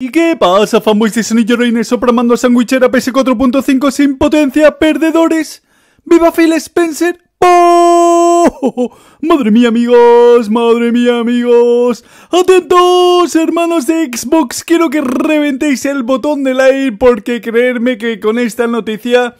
¿Y qué pasa, fanboys de Sonic Reiner sopramando sandwichera PS4.5 sin potencia, perdedores? ¡Viva Phil Spencer! ¡Oh! ¡Madre mía, amigos! ¡Madre mía, amigos! ¡Atentos, hermanos de Xbox! Quiero que reventéis el botón de like porque creerme que con esta noticia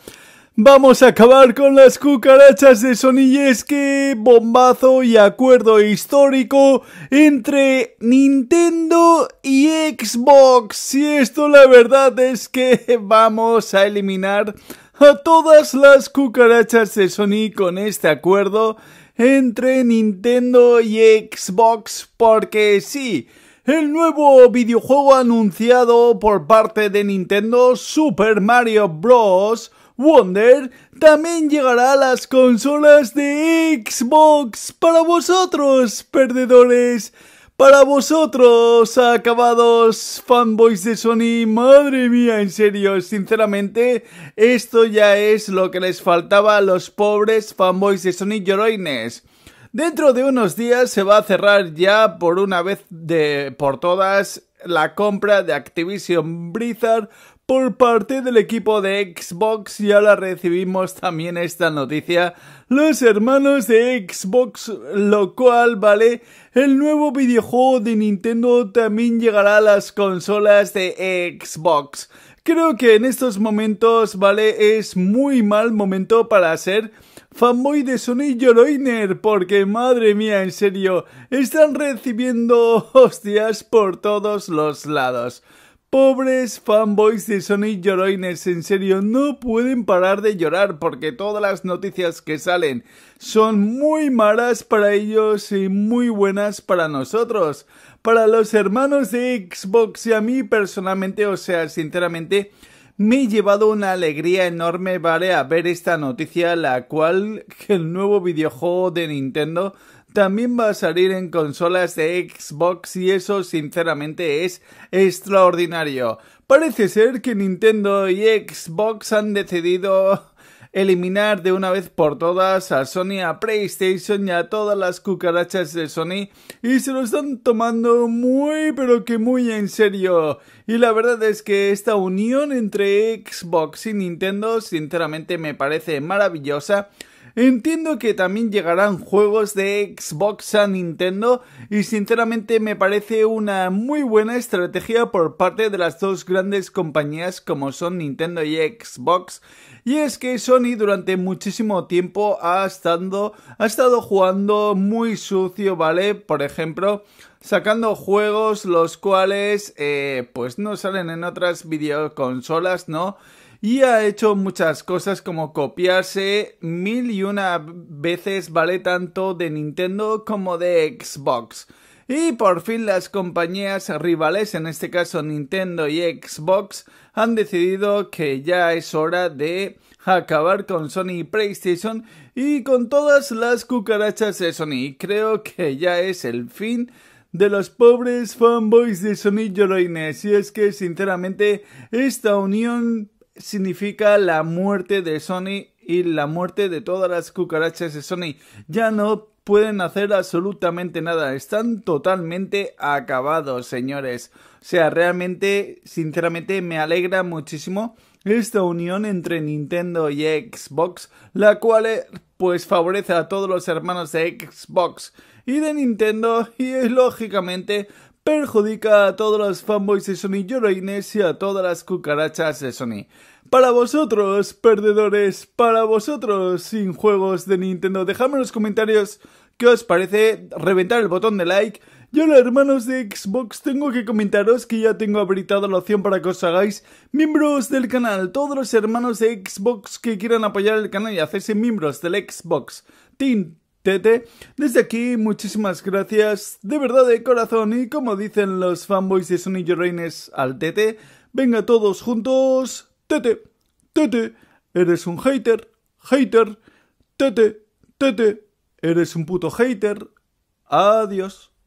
Vamos a acabar con las cucarachas de Sony es y que bombazo y acuerdo histórico entre Nintendo y Xbox. Y esto la verdad es que vamos a eliminar a todas las cucarachas de Sony con este acuerdo entre Nintendo y Xbox porque sí, el nuevo videojuego anunciado por parte de Nintendo, Super Mario Bros., Wonder también llegará a las consolas de Xbox para vosotros, perdedores. Para vosotros, acabados fanboys de Sony, madre mía, en serio, sinceramente, esto ya es lo que les faltaba a los pobres fanboys de Sony lloroines. Dentro de unos días se va a cerrar ya por una vez de por todas la compra de Activision Blizzard por parte del equipo de Xbox y ahora recibimos también esta noticia. Los hermanos de Xbox, lo cual vale, el nuevo videojuego de Nintendo también llegará a las consolas de Xbox. Creo que en estos momentos, vale, es muy mal momento para ser fanboy de Sony Joloiner, porque madre mía, en serio, están recibiendo hostias por todos los lados. Pobres fanboys de Sony lloroines, en serio, no pueden parar de llorar porque todas las noticias que salen son muy malas para ellos y muy buenas para nosotros. Para los hermanos de Xbox y a mí personalmente, o sea, sinceramente, me he llevado una alegría enorme, ¿vale? A ver esta noticia, la cual el nuevo videojuego de Nintendo también va a salir en consolas de Xbox y eso sinceramente es extraordinario. Parece ser que Nintendo y Xbox han decidido eliminar de una vez por todas a Sony, a PlayStation y a todas las cucarachas de Sony y se lo están tomando muy pero que muy en serio. Y la verdad es que esta unión entre Xbox y Nintendo sinceramente me parece maravillosa Entiendo que también llegarán juegos de Xbox a Nintendo y sinceramente me parece una muy buena estrategia por parte de las dos grandes compañías como son Nintendo y Xbox. Y es que Sony durante muchísimo tiempo ha estado, ha estado jugando muy sucio, ¿vale? Por ejemplo, sacando juegos los cuales eh, pues no salen en otras videoconsolas, ¿no? y ha hecho muchas cosas como copiarse mil y una veces, vale tanto de Nintendo como de Xbox. Y por fin las compañías rivales, en este caso Nintendo y Xbox, han decidido que ya es hora de acabar con Sony y PlayStation y con todas las cucarachas de Sony. Creo que ya es el fin de los pobres fanboys de Sony Lloroines. Y es que, sinceramente, esta unión significa la muerte de Sony y la muerte de todas las cucarachas de Sony. Ya no pueden hacer absolutamente nada. Están totalmente acabados, señores. O sea, realmente, sinceramente, me alegra muchísimo esta unión entre Nintendo y Xbox, la cual eh, pues favorece a todos los hermanos de Xbox y de Nintendo y lógicamente perjudica a todos los fanboys de Sony Inés y a todas las cucarachas de Sony. Para vosotros, perdedores, para vosotros, sin juegos de Nintendo, dejadme en los comentarios qué os parece, reventar el botón de like. Y ahora, hermanos de Xbox, tengo que comentaros que ya tengo habilitada la opción para que os hagáis miembros del canal. Todos los hermanos de Xbox que quieran apoyar el canal y hacerse miembros del Xbox Team desde aquí, muchísimas gracias, de verdad de corazón, y como dicen los fanboys de Sony Reines al Tete, venga todos juntos, Tete, Tete, eres un hater, hater, Tete, Tete, eres un puto hater, adiós.